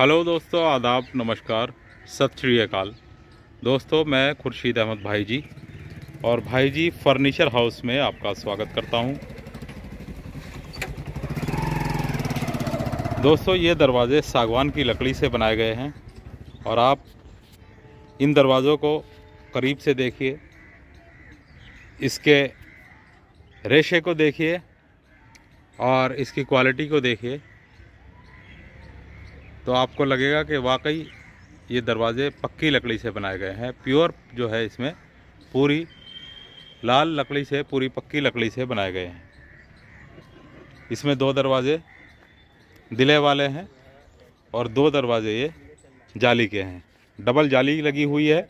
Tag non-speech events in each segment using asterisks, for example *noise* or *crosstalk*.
hello दोस्तों आदाब नमस्कार सत श्री अकाल दोस्तों मैं खुर्शीद अहमद भाई जी और भाई जी फर्नीचर हाउस में आपका स्वागत करता हूं दोस्तों ये दरवाज़े सागवान की लकड़ी से बनाए गए हैं और आप इन दरवाज़ों को करीब से देखिए इसके रेशे को देखिए और इसकी क्वालिटी को देखिए तो आपको लगेगा कि वाकई ये दरवाज़े पक्की लकड़ी से बनाए गए हैं प्योर जो है इसमें पूरी लाल लकड़ी से पूरी पक्की लकड़ी से बनाए गए हैं इसमें दो दरवाज़े दिले वाले हैं और दो दरवाज़े ये जाली के हैं डबल जाली लगी हुई है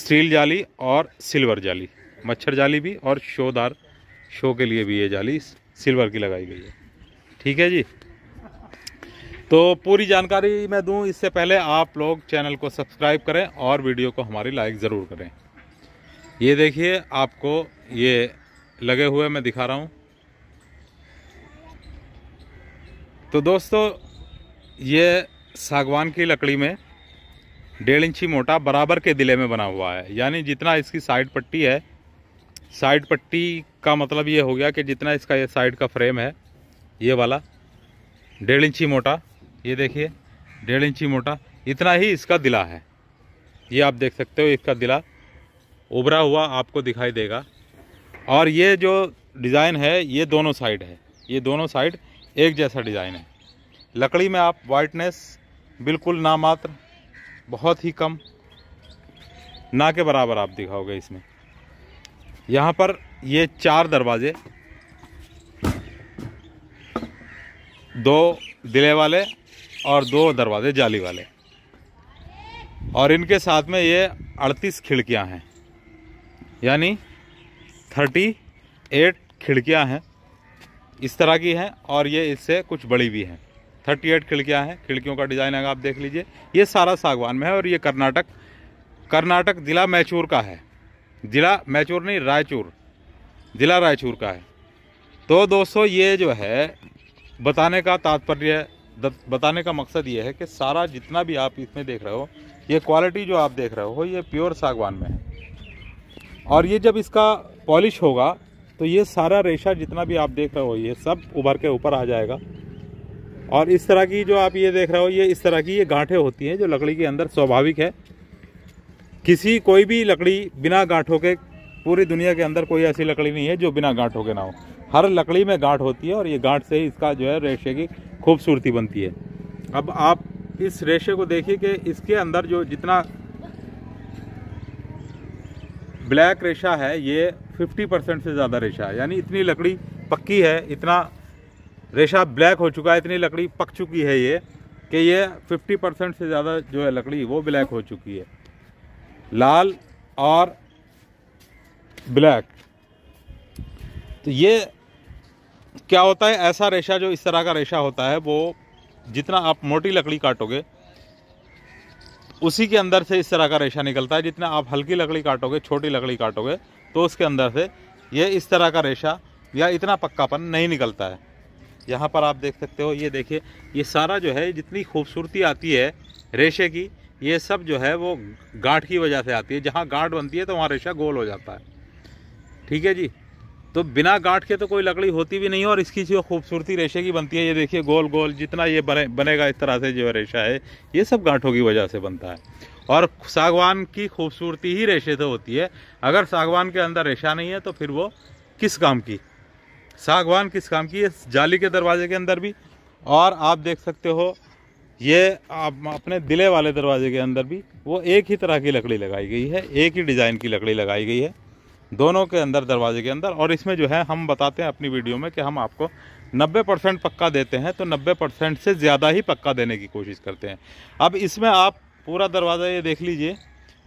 स्टील जाली और सिल्वर जाली मच्छर जाली भी और शोदार शो के लिए भी ये जाली सिल्वर की लगाई गई है ठीक है जी तो पूरी जानकारी मैं दूं इससे पहले आप लोग चैनल को सब्सक्राइब करें और वीडियो को हमारी लाइक ज़रूर करें ये देखिए आपको ये लगे हुए मैं दिखा रहा हूँ तो दोस्तों ये सागवान की लकड़ी में डेढ़ इंची मोटा बराबर के दिले में बना हुआ है यानी जितना इसकी साइड पट्टी है साइड पट्टी का मतलब ये हो गया कि जितना इसका ये साइड का फ्रेम है ये वाला डेढ़ इंची मोटा ये देखिए डेढ़ इंची मोटा इतना ही इसका दिला है ये आप देख सकते हो इसका दिला उभरा हुआ आपको दिखाई देगा और ये जो डिज़ाइन है ये दोनों साइड है ये दोनों साइड एक जैसा डिज़ाइन है लकड़ी में आप वाइटनेस बिल्कुल नामात्र बहुत ही कम ना के बराबर आप दिखाओगे इसमें यहाँ पर ये चार दरवाजे दो दिले वाले और दो दरवाजे जाली वाले और इनके साथ में ये 38 खिड़कियां हैं यानी 38 खिड़कियां हैं इस तरह की हैं और ये इससे कुछ बड़ी भी हैं 38 खिड़कियां हैं खिड़कियों का डिज़ाइन है आप देख लीजिए ये सारा सागवान में है और ये कर्नाटक कर्नाटक ज़िला मैचूर का है ज़िला मैचूर नहीं रायचूर ज़िला रायचूर का है तो दोस्तों ये जो है बताने का तात्पर्य बताने का मकसद ये है कि सारा जितना भी आप इसमें देख रहे हो ये क्वालिटी जो आप देख रहे हो ये प्योर सागवान में है और ये जब इसका पॉलिश होगा तो ये सारा रेशा जितना भी आप देख रहे हो ये सब उभर के ऊपर आ जाएगा और इस तरह की जो आप ये देख रहे हो ये इस तरह की ये गांठें होती हैं जो लकड़ी के अंदर स्वाभाविक है किसी कोई भी लकड़ी बिना गांठों के पूरी दुनिया के अंदर कोई ऐसी लकड़ी नहीं है जो बिना गांठों के ना हो हर लकड़ी में गांठ होती है और ये गांठ से ही इसका जो है रेशे की खूबसूरती बनती है अब आप इस रेशे को देखिए कि इसके अंदर जो जितना ब्लैक रेशा है ये 50 परसेंट से ज़्यादा रेशा है यानी इतनी लकड़ी पक्की है इतना रेशा ब्लैक हो चुका है इतनी लकड़ी पक चुकी है ये कि ये 50 परसेंट से ज़्यादा जो है लकड़ी वो ब्लैक हो चुकी है लाल और ब्लैक तो ये क्या होता है ऐसा रेशा जो इस तरह का रेशा होता है वो जितना आप मोटी लकड़ी काटोगे उसी के अंदर से इस तरह का रेशा निकलता है जितना आप हल्की लकड़ी काटोगे छोटी लकड़ी काटोगे तो उसके अंदर से ये इस तरह का रेशा या इतना पक्कापन नहीं निकलता है यहाँ पर आप देख सकते हो ये देखिए ये सारा जो है जितनी खूबसूरती आती है रेशे की ये सब जो है वो गांठ की वजह से आती है जहाँ गांठ बनती है तो वहाँ रेशा गोल हो जाता है ठीक है जी तो बिना गांठ के तो कोई लकड़ी होती भी नहीं और इसकी जो खूबसूरती रेशे की बनती है ये देखिए गोल गोल जितना ये बने बनेगा इस तरह से जो रेशा है ये सब गांठों की वजह से बनता है और सागवान की खूबसूरती ही रेशे से होती है अगर सागवान के अंदर रेशा नहीं है तो फिर वो किस काम की सागवान किस काम की ये जाली के दरवाजे के अंदर भी और आप देख सकते हो ये आप अपने दिले वाले दरवाजे के अंदर भी वो एक ही तरह की लकड़ी लगाई गई है एक ही डिज़ाइन की लकड़ी लगाई गई है दोनों के अंदर दरवाजे के अंदर और इसमें जो है हम बताते हैं अपनी वीडियो में कि हम आपको 90 परसेंट पक्का देते हैं तो 90 परसेंट से ज़्यादा ही पक्का देने की कोशिश करते हैं अब इसमें आप पूरा दरवाज़ा ये देख लीजिए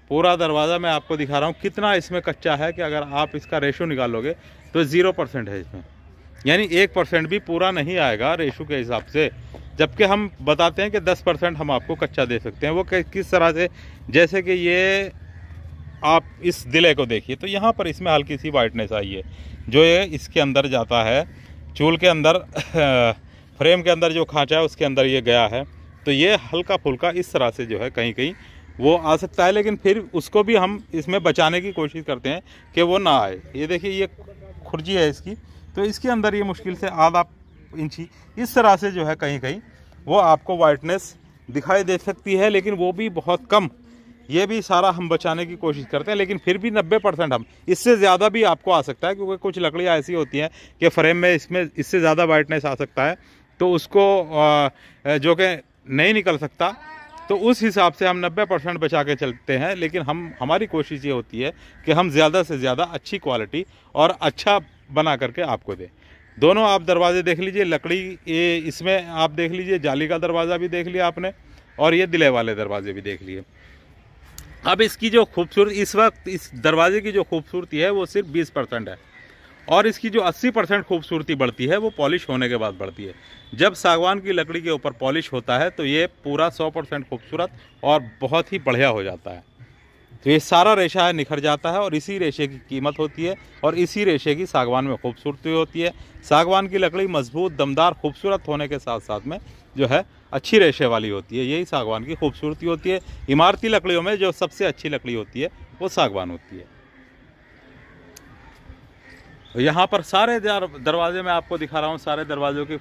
पूरा दरवाज़ा मैं आपको दिखा रहा हूँ कितना इसमें कच्चा है कि अगर आप इसका रेशो निकालोगे तो ज़ीरो परसेंट है इसमें यानी एक परसेंट भी पूरा नहीं आएगा रेशो के हिसाब से जबकि हम बताते हैं कि दस परसेंट हम आपको कच्चा दे सकते हैं वो किस तरह से जैसे कि ये आप इस दिले को देखिए तो यहाँ पर इसमें हल्की सी वाइटनेस आई है जो ये इसके अंदर जाता है चूल के अंदर *laughs* फ्रेम के अंदर जो खाँचा है उसके अंदर ये गया है तो ये हल्का फुल्का इस तरह से जो है कहीं कहीं वो आ सकता है लेकिन फिर उसको भी हम इसमें बचाने की कोशिश करते हैं कि वो ना आए ये देखिए ये खुर्जी है इसकी तो इसके अंदर ये मुश्किल से आधा इंची इस तरह से जो है कहीं कहीं वो आपको वाइटनेस दिखाई दे सकती है लेकिन वो भी बहुत कम ये भी सारा हम बचाने की कोशिश करते हैं लेकिन फिर भी 90 परसेंट हम इससे ज़्यादा भी आपको आ सकता है क्योंकि कुछ लकड़ियाँ ऐसी होती हैं कि फ्रेम में इसमें इससे ज़्यादा वाइटनेस आ सकता है तो उसको जो कि नहीं निकल सकता तो उस हिसाब से हम 90 परसेंट बचा के चलते हैं लेकिन हम हमारी कोशिश ये होती है कि हम ज़्यादा से ज़्यादा अच्छी क्वालिटी और अच्छा बना करके आपको दें दोनों आप दरवाजे देख लीजिए लकड़ी ये इसमें आप देख लीजिए जाली का दरवाज़ा भी देख लिया आपने और ये दिले वाले दरवाजे भी देख लिए अब इसकी जो खूबसूरती इस वक्त इस दरवाजे की जो खूबसूरती है वो सिर्फ बीस परसेंट है और इसकी जो 80 परसेंट खूबसूरती बढ़ती है वो पॉलिश होने के बाद बढ़ती है जब सागवान की लकड़ी के ऊपर पॉलिश होता है तो ये पूरा 100 परसेंट खूबसूरत और बहुत ही बढ़िया हो जाता है तो ये सारा रेशा है निखर जाता है और इसी रेशे की कीमत होती है और इसी रेशे की सागवान में खूबसूरती होती है सागवान की लकड़ी मजबूत दमदार खूबसूरत होने के साथ साथ में जो है अच्छी रेशे वाली होती है यही सागवान की खूबसूरती होती है इमारती लकड़ियों में जो सबसे अच्छी लकड़ी होती है वो सागवान होती है यहाँ पर सारे दरवाजे में आपको दिखा रहा हूँ सारे दरवाजों की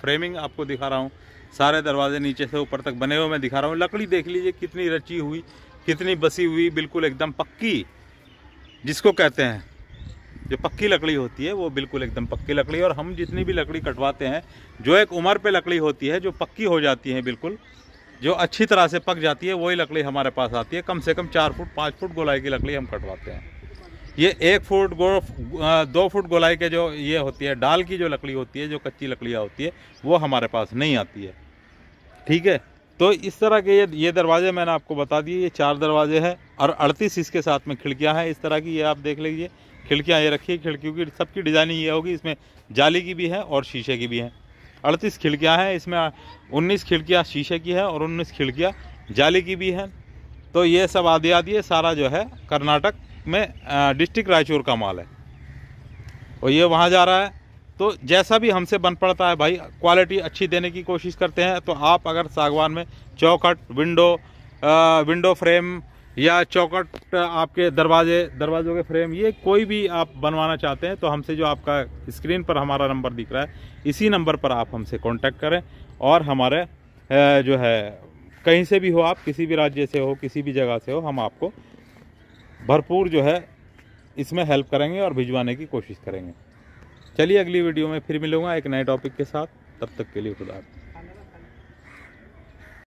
फ्रेमिंग आपको दिखा रहा हूँ सारे दरवाजे नीचे से ऊपर तक बने हुए मैं दिखा रहा हूँ लकड़ी देख लीजिए कितनी रची हुई कितनी बसी हुई बिल्कुल एकदम पक्की जिसको कहते हैं जो पक्की लकड़ी होती है वो बिल्कुल एकदम पक्की लकड़ी और हम जितनी भी लकड़ी कटवाते हैं जो एक उम्र पे लकड़ी होती है जो पक्की हो जाती है बिल्कुल जो अच्छी तरह से पक जाती है वही लकड़ी हमारे पास आती है कम से कम चार फुट पाँच फुट गोलाई की लकड़ी हम कटवाते हैं ये एक फुट गो दो फुट गोलाई के जो ये होती है डाल की जो लकड़ी होती है जो कच्ची लकड़ियाँ होती है वो हमारे पास नहीं आती है ठीक है तो इस तरह के ये ये दरवाजे मैंने आपको बता दिए ये चार दरवाजे हैं और अड़तीस इसके साथ में खिड़कियाँ हैं इस तरह की ये आप देख लीजिए खिड़कियाँ ये रखी है खिड़कियों की सबकी डिज़ाइनिंग ये होगी इसमें जाली की भी है और शीशे की भी है अड़तीस खिड़कियाँ हैं इसमें उन्नीस खिड़कियाँ शीशे की है और उन्नीस खिड़कियाँ जाली की भी हैं तो ये सब आदि आदि ये सारा जो है कर्नाटक में डिस्ट्रिक्ट रायचूर का माल है और ये वहाँ जा रहा है तो जैसा भी हमसे बन पड़ता है भाई क्वालिटी अच्छी देने की कोशिश करते हैं तो आप अगर सागवान में चौखट विंडो आ, विंडो फ्रेम या चौकट आपके दरवाजे दरवाजों के फ्रेम ये कोई भी आप बनवाना चाहते हैं तो हमसे जो आपका स्क्रीन पर हमारा नंबर दिख रहा है इसी नंबर पर आप हमसे कांटेक्ट करें और हमारे जो है कहीं से भी हो आप किसी भी राज्य से हो किसी भी जगह से हो हम आपको भरपूर जो है इसमें हेल्प करेंगे और भिजवाने की कोशिश करेंगे चलिए अगली वीडियो में फिर मिलूँगा एक नए टॉपिक के साथ तब तक के लिए खुदा